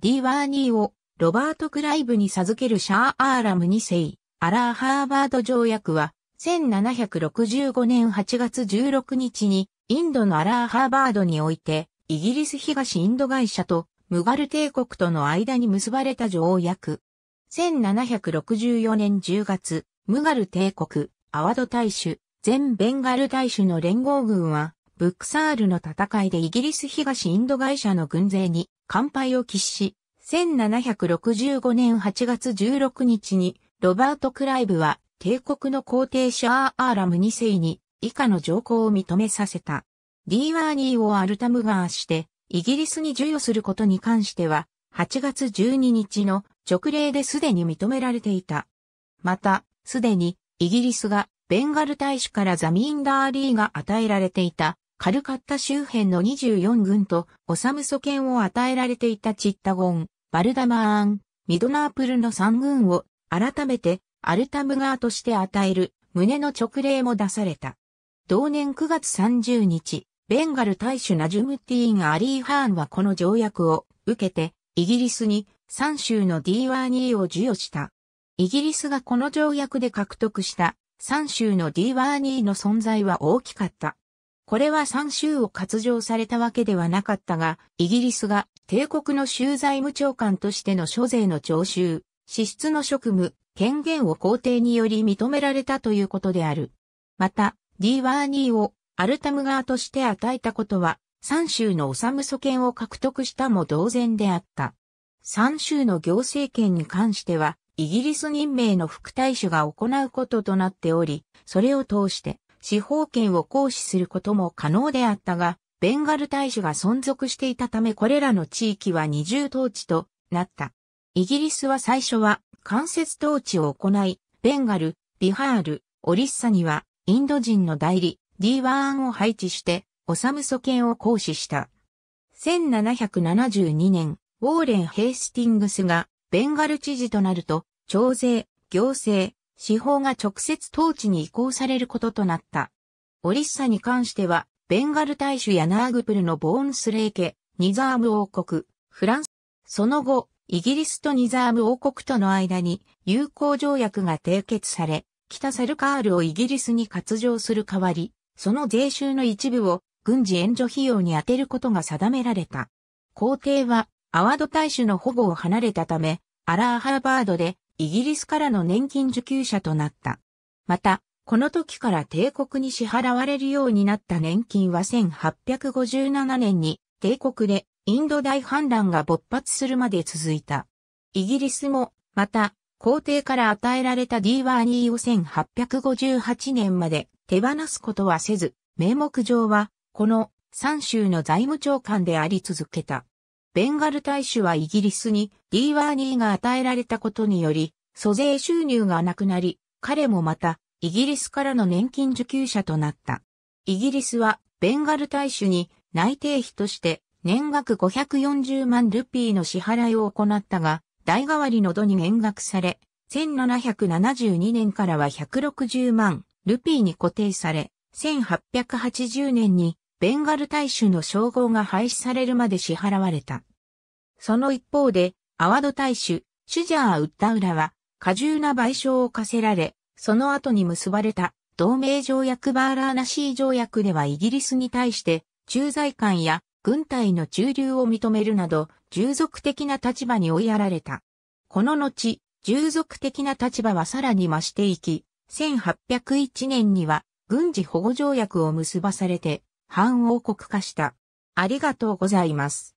ディワーニーをロバート・クライブに授けるシャー・アーラム2世、アラー・ハーバード条約は、1765年8月16日に、インドのアラー・ハーバードにおいて、イギリス東インド会社とムガル帝国との間に結ばれた条約。1764年10月、ムガル帝国、アワド大主、全ベンガル大主の連合軍は、ブックサールの戦いでイギリス東インド会社の軍勢に乾杯を喫し、1765年8月16日に、ロバート・クライブは、帝国の皇帝シャー・アーラム2世に、以下の条項を認めさせた。ディーワーニーをアルタムガーして、イギリスに授与することに関しては、8月12日の直令ですでに認められていた。また、すでにイギリスがベンガル大使からザミンダーリーが与えられていたカルカッタ周辺の24軍と、オサムソ権を与えられていたチッタゴン、バルダマーン、ミドナープルの3軍を、改めて、アルタムガーとして与える、胸の勅令も出された。同年9月30日、ベンガル大主ナジュムティーン・アリー・ハーンはこの条約を受けて、イギリスに3州の D12 を授与した。イギリスがこの条約で獲得した3州の D12 の存在は大きかった。これは三州を割譲されたわけではなかったが、イギリスが帝国の州財務長官としての諸税の徴収、支出の職務、権限を皇帝により認められたということである。また、ディーワーニーをアルタム側として与えたことは、三州のさむ祖権を獲得したも同然であった。三州の行政権に関しては、イギリス任命の副大使が行うこととなっており、それを通して、司法権を行使することも可能であったが、ベンガル大使が存続していたためこれらの地域は二重統治となった。イギリスは最初は間接統治を行い、ベンガル、ビハール、オリッサにはインド人の代理 D1 を配置して、オサムソ権を行使した。1772年、ウォーレン・ヘイスティングスがベンガル知事となると、徴税、行政、司法が直接統治に移行されることとなった。オリッサに関しては、ベンガル大使やナーグプルのボーンスレイ家、ニザーム王国、フランス、その後、イギリスとニザーム王国との間に友好条約が締結され、北サルカールをイギリスに割譲する代わり、その税収の一部を軍事援助費用に充てることが定められた。皇帝は、アワド大使の保護を離れたため、アラーハーバードでイギリスからの年金受給者となった。また、この時から帝国に支払われるようになった年金は1857年に帝国でインド大反乱が勃発するまで続いた。イギリスも、また、皇帝から与えられたディーワーニーを1858年まで手放すことはせず、名目上は、この三州の財務長官であり続けた。ベンガル大使はイギリスに d ーワーニーが与えられたことにより、租税収入がなくなり、彼もまた、イギリスからの年金受給者となった。イギリスは、ベンガル大使に内定費として年額540万ルピーの支払いを行ったが、代替わりの度に減額され、1772年からは160万ルピーに固定され、1880年にベンガル大使の称号が廃止されるまで支払われた。その一方で、アワド大使、シュジャー・ウッタウラは、過重な賠償を課せられ、その後に結ばれた同盟条約バーラーナシー条約ではイギリスに対して、駐在官や軍隊の駐留を認めるなど、従属的な立場に追いやられた。この後、従属的な立場はさらに増していき、1801年には軍事保護条約を結ばされて、反王国化した。ありがとうございます。